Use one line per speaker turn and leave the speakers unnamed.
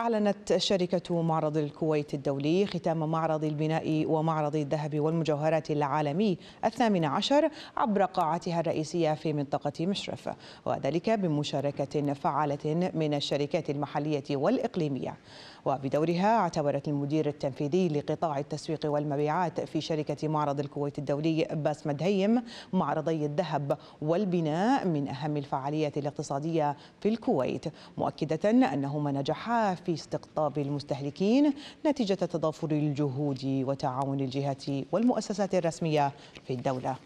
أعلنت شركة معرض الكويت الدولي ختام معرض البناء ومعرض الذهب والمجوهرات العالمي الثامن عشر عبر قاعتها الرئيسية في منطقة مشرف وذلك بمشاركة فعالة من الشركات المحلية والإقليمية وبدورها اعتبرت المدير التنفيذي لقطاع التسويق والمبيعات في شركة معرض الكويت الدولي باسم دهيم معرضي الذهب والبناء من أهم الفعاليات الاقتصادية في الكويت مؤكدة أنهما نجحا في في استقطاب المستهلكين نتيجة تضافر الجهود وتعاون الجهات والمؤسسات الرسمية في الدولة